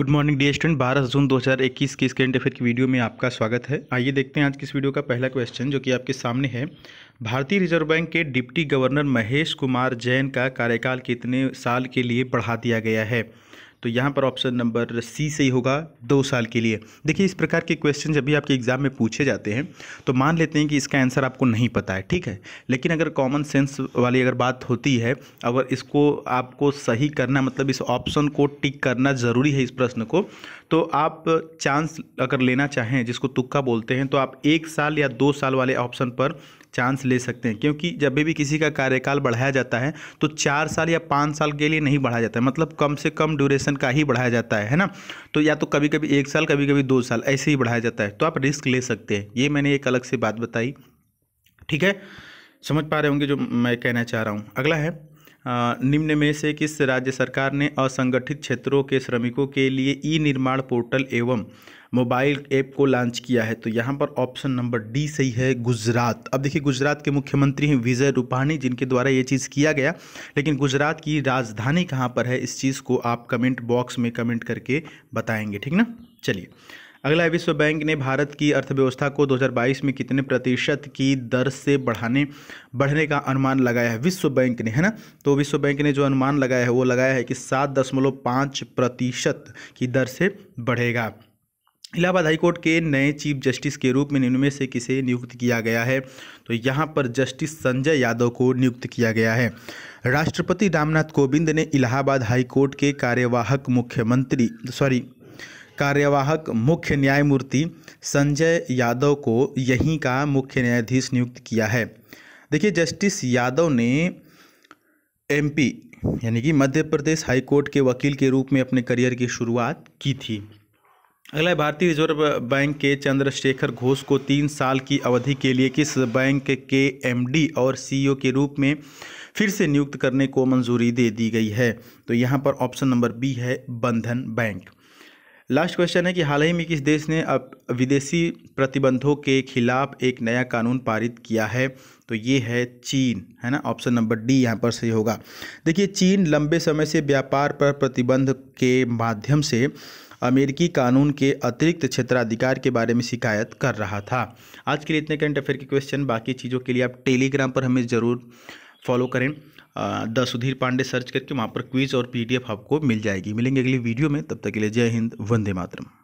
good morning dear student बारह जून 2021 की स्क्रेंट affair की वीडियो में आपका स्वागत है आइए देखते हैं आज की इस वीडियो का पहला क्वेश्चन जो कि आपके सामने है भारतीय रिजर्व बैंक के डिप्टी गवर्नर महेश कुमार जैन का कार्यकाल कितने साल के लिए बढ़ा दिया गया है तो यहाँ पर ऑप्शन नंबर सी सही होगा दो साल के लिए देखिए इस प्रकार के क्वेश्चन जब भी आपके एग्ज़ाम में पूछे जाते हैं तो मान लेते हैं कि इसका आंसर आपको नहीं पता है ठीक है लेकिन अगर कॉमन सेंस वाली अगर बात होती है अगर इसको आपको सही करना मतलब इस ऑप्शन को टिक करना ज़रूरी है इस प्रश्न को तो आप चांस अगर लेना चाहें जिसको तुक्का बोलते हैं तो आप एक साल या दो साल वाले ऑप्शन पर चांस ले सकते हैं क्योंकि जब भी किसी का कार्यकाल बढ़ाया जाता है तो चार साल या पाँच साल के लिए नहीं बढ़ाया जाता है मतलब कम से कम ड्यूरेशन का ही बढ़ाया जाता है है ना तो या तो कभी कभी एक साल कभी कभी दो साल ऐसे ही बढ़ाया जाता है तो आप रिस्क ले सकते हैं ये मैंने एक अलग से बात बताई ठीक है समझ पा रहे होंगे जो मैं कहना चाह रहा हूँ अगला है निम्न में से किस राज्य सरकार ने असंगठित क्षेत्रों के श्रमिकों के लिए ई निर्माण पोर्टल एवं मोबाइल ऐप को लॉन्च किया है तो यहाँ पर ऑप्शन नंबर डी सही है गुजरात अब देखिए गुजरात के मुख्यमंत्री हैं विजय रूपाणी जिनके द्वारा ये चीज़ किया गया लेकिन गुजरात की राजधानी कहाँ पर है इस चीज़ को आप कमेंट बॉक्स में कमेंट करके बताएंगे ठीक ना चलिए अगला विश्व बैंक ने भारत की अर्थव्यवस्था को 2022 में कितने प्रतिशत की दर से बढ़ाने बढ़ने का अनुमान लगाया है विश्व बैंक ने है ना तो विश्व बैंक ने जो अनुमान लगाया है वो लगाया है कि सात दशमलव पाँच प्रतिशत की दर से बढ़ेगा इलाहाबाद हाईकोर्ट के नए चीफ जस्टिस के रूप में निम्न से किसे नियुक्त किया गया है तो यहाँ पर जस्टिस संजय यादव को नियुक्त किया गया है राष्ट्रपति रामनाथ कोविंद ने इलाहाबाद हाईकोर्ट के कार्यवाहक मुख्यमंत्री सॉरी कार्यवाहक मुख्य न्यायमूर्ति संजय यादव को यहीं का मुख्य न्यायाधीश नियुक्त किया है देखिए जस्टिस यादव ने एमपी यानी कि मध्य प्रदेश हाईकोर्ट के वकील के रूप में अपने करियर की शुरुआत की थी अगला भारतीय रिजर्व बैंक के चंद्रशेखर घोष को तीन साल की अवधि के लिए किस बैंक के एमडी और सीईओ e के रूप में फिर से नियुक्त करने को मंजूरी दे दी गई है तो यहाँ पर ऑप्शन नंबर बी है बंधन बैंक लास्ट क्वेश्चन है कि हाल ही में किस देश ने अब विदेशी प्रतिबंधों के खिलाफ एक नया कानून पारित किया है तो ये है चीन है ना ऑप्शन नंबर डी यहाँ पर सही होगा देखिए चीन लंबे समय से व्यापार पर प्रतिबंध के माध्यम से अमेरिकी कानून के अतिरिक्त क्षेत्राधिकार के बारे में शिकायत कर रहा था आज के लिए इतने करंट अफेयर के क्वेश्चन बाकी चीज़ों के लिए आप टेलीग्राम पर हमें ज़रूर फॉलो करें द सुधीर पांडे सर्च करके वहाँ पर क्विज और पीडीएफ आपको मिल जाएगी मिलेंगे अगली वीडियो में तब तक के लिए जय हिंद वंदे मातरम